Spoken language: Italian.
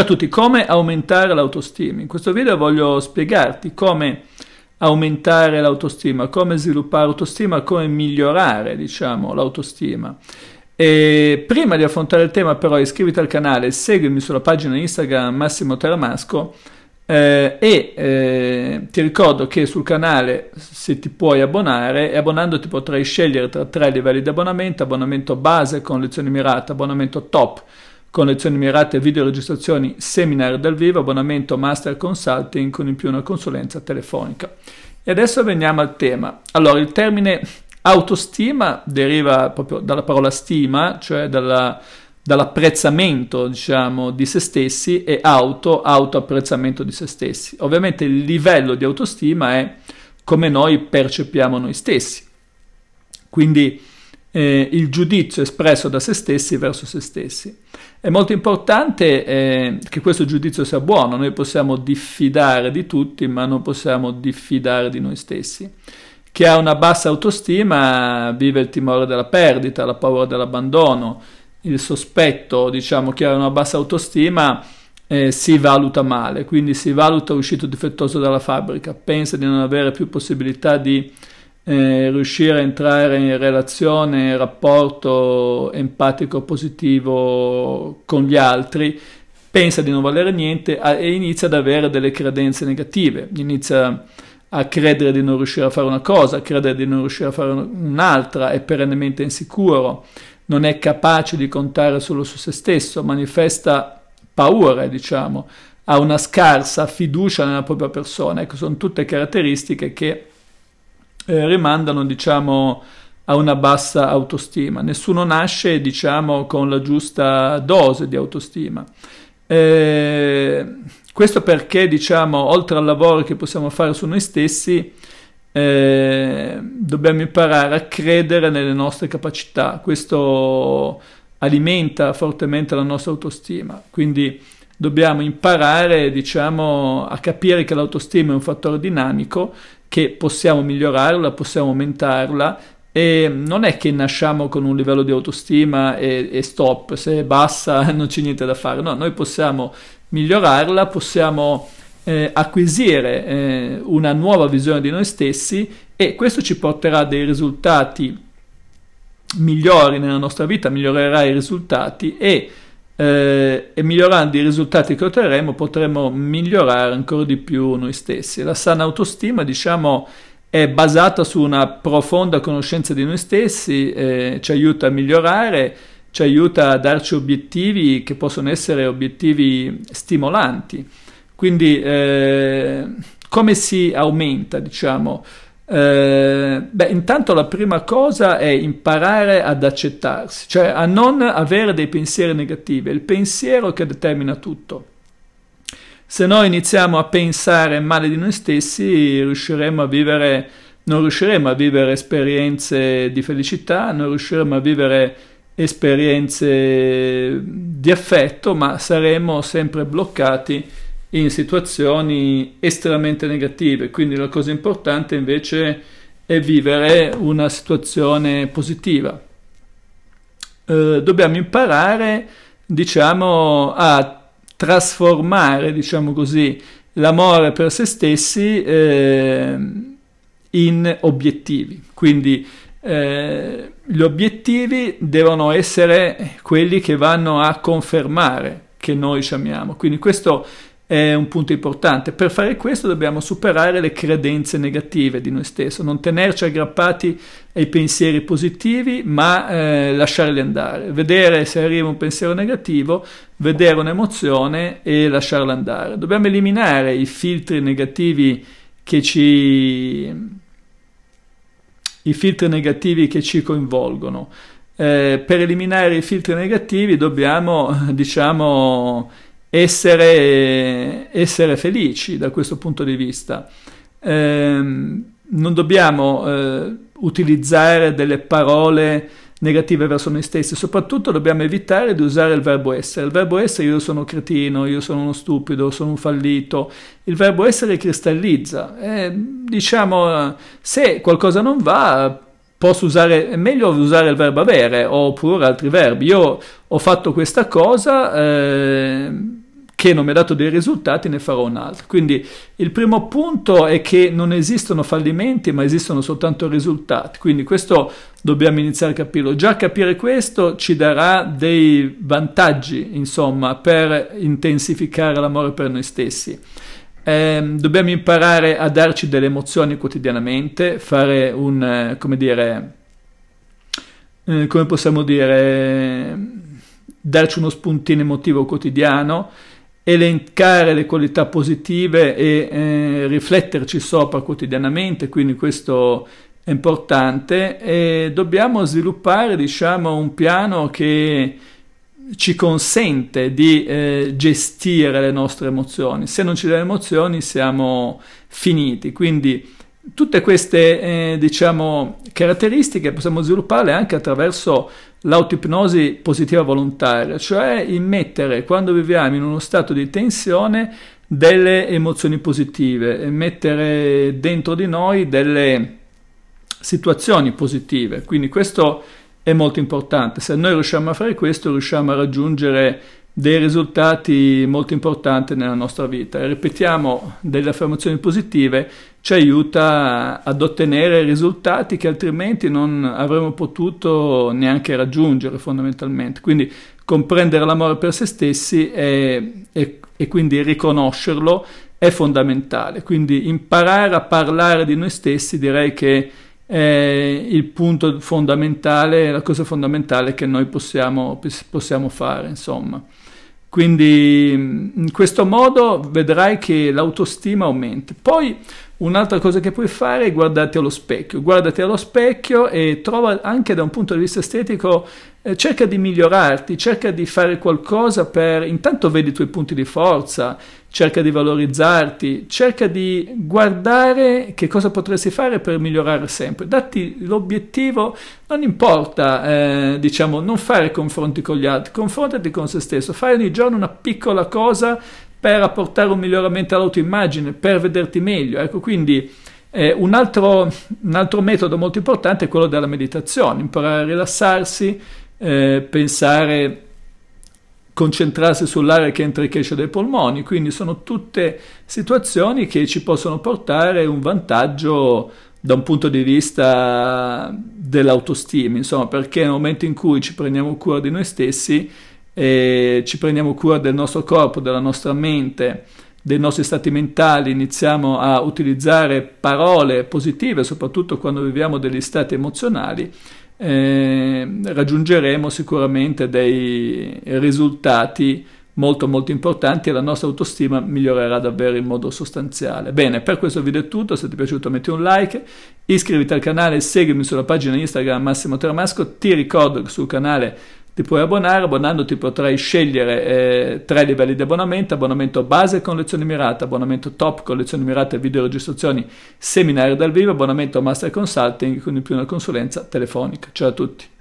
Ciao a tutti, come aumentare l'autostima? In questo video voglio spiegarti come aumentare l'autostima, come sviluppare l'autostima, come migliorare diciamo, l'autostima. E prima di affrontare il tema però iscriviti al canale, seguimi sulla pagina Instagram Massimo Taramasco eh, e eh, ti ricordo che sul canale se ti puoi abbonare e abbonandoti potrai scegliere tra tre livelli di abbonamento, abbonamento base con lezioni mirate, abbonamento top con lezioni mirate e videoregistrazioni, seminar dal vivo, abbonamento master consulting con in più una consulenza telefonica. E adesso veniamo al tema. Allora, il termine autostima deriva proprio dalla parola stima, cioè dalla, dall'apprezzamento, diciamo, di se stessi e auto, autoapprezzamento di se stessi. Ovviamente il livello di autostima è come noi percepiamo noi stessi. Quindi eh, il giudizio espresso da se stessi verso se stessi. È molto importante eh, che questo giudizio sia buono, noi possiamo diffidare di tutti, ma non possiamo diffidare di noi stessi. Chi ha una bassa autostima vive il timore della perdita, la paura dell'abbandono, il sospetto, diciamo, chi ha una bassa autostima eh, si valuta male, quindi si valuta uscito difettoso dalla fabbrica, pensa di non avere più possibilità di eh, riuscire a entrare in relazione, in rapporto empatico positivo con gli altri, pensa di non valere niente e inizia ad avere delle credenze negative, inizia a credere di non riuscire a fare una cosa, a credere di non riuscire a fare un'altra, è perennemente insicuro, non è capace di contare solo su se stesso, manifesta paura, diciamo, ha una scarsa fiducia nella propria persona. Ecco, sono tutte caratteristiche che eh, rimandano, diciamo, a una bassa autostima. Nessuno nasce, diciamo, con la giusta dose di autostima. Eh, questo perché, diciamo, oltre al lavoro che possiamo fare su noi stessi, eh, dobbiamo imparare a credere nelle nostre capacità. Questo alimenta fortemente la nostra autostima. Quindi dobbiamo imparare, diciamo, a capire che l'autostima è un fattore dinamico che possiamo migliorarla, possiamo aumentarla e non è che nasciamo con un livello di autostima e, e stop, se è bassa non c'è niente da fare, no, noi possiamo migliorarla, possiamo eh, acquisire eh, una nuova visione di noi stessi e questo ci porterà dei risultati migliori nella nostra vita, migliorerà i risultati e eh, e migliorando i risultati che otterremo potremo migliorare ancora di più noi stessi. La sana autostima, diciamo, è basata su una profonda conoscenza di noi stessi, eh, ci aiuta a migliorare, ci aiuta a darci obiettivi che possono essere obiettivi stimolanti. Quindi eh, come si aumenta, diciamo, eh, beh, intanto la prima cosa è imparare ad accettarsi, cioè a non avere dei pensieri negativi, è il pensiero che determina tutto. Se noi iniziamo a pensare male di noi stessi, riusciremo a vivere, non riusciremo a vivere esperienze di felicità, non riusciremo a vivere esperienze di affetto, ma saremo sempre bloccati in situazioni estremamente negative, quindi la cosa importante invece è vivere una situazione positiva. Eh, dobbiamo imparare, diciamo, a trasformare, diciamo così, l'amore per se stessi eh, in obiettivi. Quindi eh, gli obiettivi devono essere quelli che vanno a confermare che noi ci amiamo. Quindi questo è un punto importante. Per fare questo dobbiamo superare le credenze negative di noi stessi, non tenerci aggrappati ai pensieri positivi, ma eh, lasciarli andare. Vedere se arriva un pensiero negativo, vedere un'emozione e lasciarla andare. Dobbiamo eliminare i filtri negativi che ci i filtri negativi che ci coinvolgono. Eh, per eliminare i filtri negativi dobbiamo, diciamo, essere, essere felici da questo punto di vista. Eh, non dobbiamo eh, utilizzare delle parole negative verso noi stessi, soprattutto dobbiamo evitare di usare il verbo essere. Il verbo essere io sono cretino, io sono uno stupido, sono un fallito. Il verbo essere cristallizza. Eh, diciamo, se qualcosa non va, posso usare, è meglio usare il verbo avere oppure altri verbi. Io ho fatto questa cosa. Eh, che non mi ha dato dei risultati, ne farò un altro. Quindi il primo punto è che non esistono fallimenti, ma esistono soltanto risultati. Quindi questo dobbiamo iniziare a capirlo. Già capire questo ci darà dei vantaggi, insomma, per intensificare l'amore per noi stessi. Eh, dobbiamo imparare a darci delle emozioni quotidianamente, fare un, eh, come dire, eh, come possiamo dire, darci uno spuntino emotivo quotidiano elencare le qualità positive e eh, rifletterci sopra quotidianamente, quindi questo è importante e dobbiamo sviluppare diciamo, un piano che ci consente di eh, gestire le nostre emozioni. Se non ci sono emozioni siamo finiti, quindi tutte queste eh, diciamo, caratteristiche possiamo svilupparle anche attraverso l'autoipnosi positiva volontaria, cioè immettere quando viviamo in uno stato di tensione delle emozioni positive, mettere dentro di noi delle situazioni positive. Quindi questo è molto importante. Se noi riusciamo a fare questo, riusciamo a raggiungere dei risultati molto importanti nella nostra vita. Ripetiamo, delle affermazioni positive ci aiuta ad ottenere risultati che altrimenti non avremmo potuto neanche raggiungere fondamentalmente. Quindi comprendere l'amore per se stessi e, e, e quindi riconoscerlo è fondamentale. Quindi imparare a parlare di noi stessi direi che è il punto fondamentale, la cosa fondamentale che noi possiamo, possiamo fare, insomma. Quindi in questo modo vedrai che l'autostima aumenta. Poi Un'altra cosa che puoi fare è guardarti allo specchio, guardati allo specchio e trova anche da un punto di vista estetico, eh, cerca di migliorarti, cerca di fare qualcosa per, intanto vedi i tuoi punti di forza, cerca di valorizzarti, cerca di guardare che cosa potresti fare per migliorare sempre. Datti l'obiettivo, non importa, eh, diciamo, non fare confronti con gli altri, confrontati con se stesso, fai ogni giorno una piccola cosa per apportare un miglioramento all'autoimmagine, per vederti meglio. Ecco, quindi eh, un, altro, un, altro, metodo molto importante è quello della meditazione, imparare a rilassarsi, eh, pensare concentrarsi sull'aria che entra e che esce dai polmoni, quindi sono tutte situazioni che ci possono portare un vantaggio da un punto di vista dell'autostima, insomma, perché nel momento in cui ci prendiamo cura di noi stessi, eh, ci prendiamo cura del nostro corpo, della nostra mente, dei nostri stati mentali, iniziamo a utilizzare parole positive, soprattutto quando viviamo degli stati emozionali, eh, raggiungeremo sicuramente dei risultati molto molto importanti e la nostra autostima migliorerà davvero in modo sostanziale. Bene, per questo video è tutto, se ti è piaciuto metti un like, iscriviti al canale, seguimi sulla pagina Instagram Massimo Tramasco, ti ricordo che sul canale ti puoi abbonare, abbonandoti potrai scegliere eh, tre livelli di abbonamento, abbonamento base con lezioni mirate, abbonamento top con lezioni mirate video registrazioni, seminari dal vivo, abbonamento master consulting, quindi più una consulenza telefonica. Ciao a tutti.